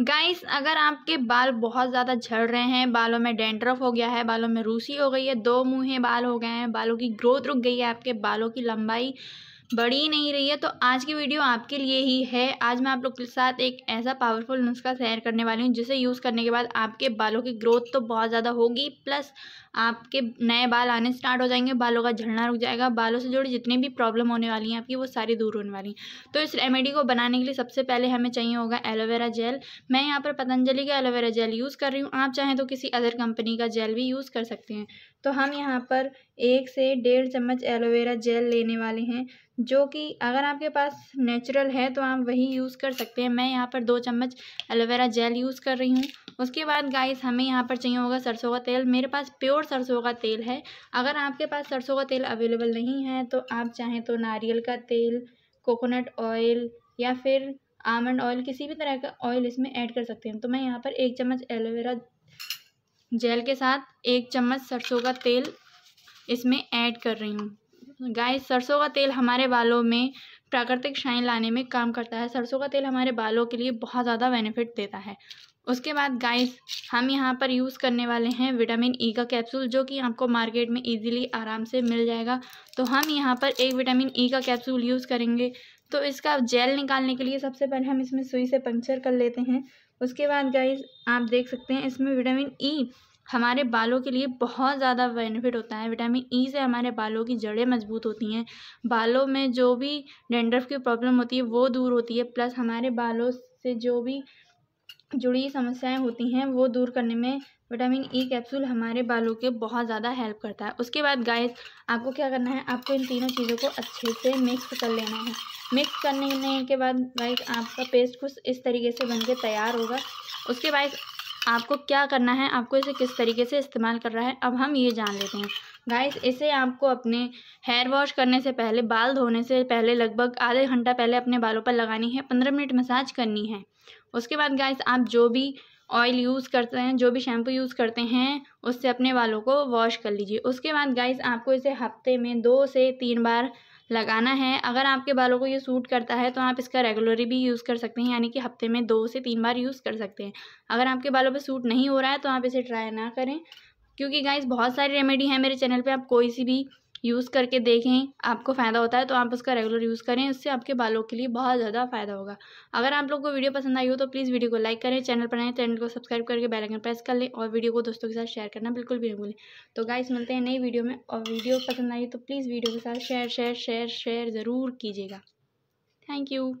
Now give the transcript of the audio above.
guys अगर आपके बाल बहुत ज़्यादा झड़ रहे हैं बालों में डेंड्रफ हो गया है बालों में रूसी हो गई है दो मुँहे बाल हो गए हैं बालों की ग्रोथ रुक गई है आपके बालों की लंबाई बड़ी नहीं रही है तो आज की वीडियो आपके लिए ही है आज मैं आप लोग के साथ एक ऐसा पावरफुल नुस्खा शेयर करने वाली हूँ जिसे यूज़ करने के बाद आपके बालों की ग्रोथ तो बहुत ज़्यादा होगी प्लस आपके नए बाल आने स्टार्ट हो जाएंगे बालों का झड़ना रुक जाएगा बालों से जुड़ी जितनी भी प्रॉब्लम होने वाली हैं आपकी वो सारी दूर होने वाली हैं तो इस रेमेडी को बनाने के लिए सबसे पहले हमें चाहिए होगा एलोवेरा जेल मैं यहाँ पर पतंजलि का एलोवेरा जेल यूज़ कर रही हूँ आप चाहें तो किसी अदर कंपनी का जेल भी यूज़ कर सकते हैं तो हम यहाँ पर एक से डेढ़ चम्मच एलोवेरा जेल लेने वाले हैं जो कि अगर आपके पास नेचुरल है तो आप वही यूज़ कर सकते हैं मैं यहाँ पर दो चम्मच एलोवेरा जेल यूज़ कर रही हूँ उसके बाद गाइस हमें यहाँ पर चाहिए होगा सरसों का तेल मेरे पास प्योर सरसों का तेल है अगर आपके पास सरसों का तेल अवेलेबल नहीं है तो आप चाहें तो नारियल का तेल कोकोनट ऑयल या फिर आमंड ऑयल किसी भी तरह का ऑयल इसमें ऐड कर सकते हैं तो मैं यहाँ पर एक चम्मच एलोवेरा जेल के साथ एक चम्मच सरसों का तेल इसमें ऐड कर रही हूँ गाय सरसों का तेल हमारे बालों में प्राकृतिक शाइन लाने में काम करता है सरसों का तेल हमारे बालों के लिए बहुत ज़्यादा बेनिफिट देता है उसके बाद गाइस हम यहाँ पर यूज़ करने वाले हैं विटामिन ई e का कैप्सूल जो कि आपको मार्केट में इजीली आराम से मिल जाएगा तो हम यहाँ पर एक विटामिन ई e का कैप्सूल यूज़ करेंगे तो इसका जेल निकालने के लिए सबसे पहले हम इसमें सुई से पंक्चर कर लेते हैं उसके बाद गाइज आप देख सकते हैं इसमें विटामिन ई e हमारे बालों के लिए बहुत ज़्यादा बेनिफिट होता है विटामिन ई e से हमारे बालों की जड़ें मजबूत होती हैं बालों में जो भी डेंड्रफ की प्रॉब्लम होती है वो दूर होती है प्लस हमारे बालों से जो भी जुड़ी समस्याएं होती हैं वो दूर करने में विटामिन ई e कैप्सूल हमारे बालों के बहुत ज़्यादा हेल्प करता है उसके बाद गाइस आपको क्या करना है आपको इन तीनों चीज़ों को अच्छे से मिक्स कर लेना है मिक्स करने के बाद गाइस आपका पेस्ट कुछ इस तरीके से बनके तैयार होगा उसके बाद आपको क्या करना है आपको इसे किस तरीके से इस्तेमाल कर रहा है अब हम ये जान लेते हैं गाइस इसे आपको अपने हेयर वॉश करने से पहले बाल धोने से पहले लगभग आधे घंटा पहले अपने बालों पर लगानी है पंद्रह मिनट मसाज करनी है उसके बाद गाइस आप जो भी ऑयल यूज़ करते हैं जो भी शैम्पू यूज़ करते हैं उससे अपने बालों को वॉश कर लीजिए उसके बाद गाइस आपको इसे हफ्ते में दो से तीन बार लगाना है अगर आपके बालों को ये सूट करता है तो आप इसका रेगुलरली भी यूज़ कर सकते हैं यानी कि हफ्ते में दो से तीन बार यूज़ कर सकते हैं अगर आपके बालों पर सूट नहीं हो रहा है तो आप इसे ट्राई ना करें क्योंकि गाइस बहुत सारी रेमेडी है मेरे चैनल पे आप कोई सी भी यूज़ करके देखें आपको फ़ायदा होता है तो आप उसका रेगुलर यूज़ करें उससे आपके बालों के लिए बहुत ज़्यादा फ़ायदा होगा अगर आप लोग को वीडियो पसंद आई हो तो प्लीज़ वीडियो को लाइक करें चैनल पर आएँ चैनल को सब्सक्राइब करके बेलाइकन प्रेस कर लें और वीडियो को दोस्तों के साथ शेयर करना बिल्कुल भी नहीं भूलें तो गाइस मिलते हैं नई वीडियो में और वीडियो पसंद आई तो प्लीज़ वीडियो के साथ शेयर शेयर शेयर शेयर ज़रूर कीजिएगा थैंक यू